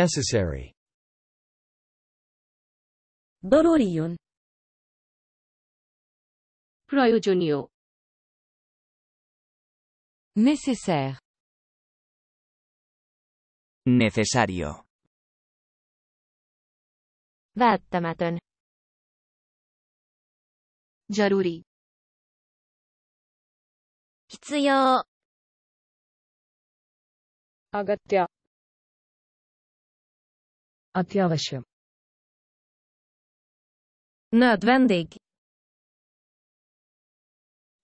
necessary ضروري প্রয়োজনীয় nécessaire necesario välttämätön ضروري 必要 agatti Atyavaşı. Nödvändig.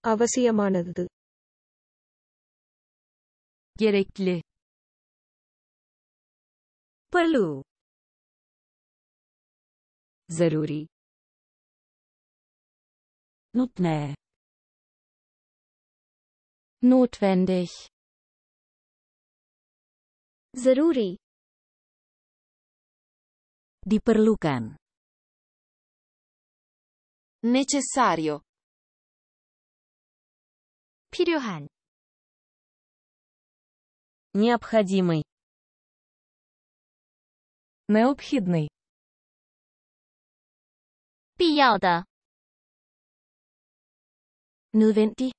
அவசியமானது gerekli Palu. Zaruri. Nutne. Notwendig. Zaruri. Diperlukan. Necessario. 필요한. Необходимый. Необходный. 必要的。Nødvendig.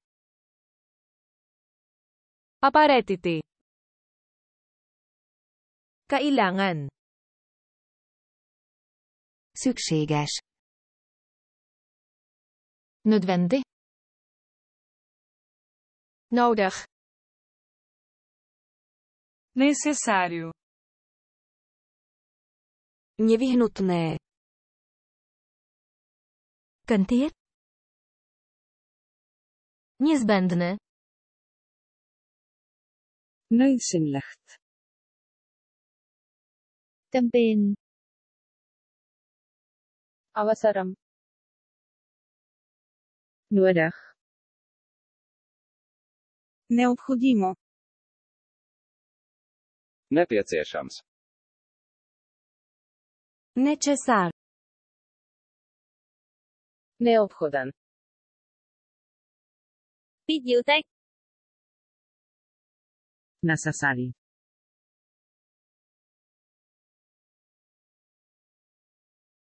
Απαραίτητη. Kailangan. Szükséges. Nödvendi. Nodig. Necessário. Nevyhnutné. Cần thiết. Niezbędny. Noodzinlicht. จำเป็น அவசரம் nodig необходимо nepieciešams necesar neobchodan Být díltek. Nasasali.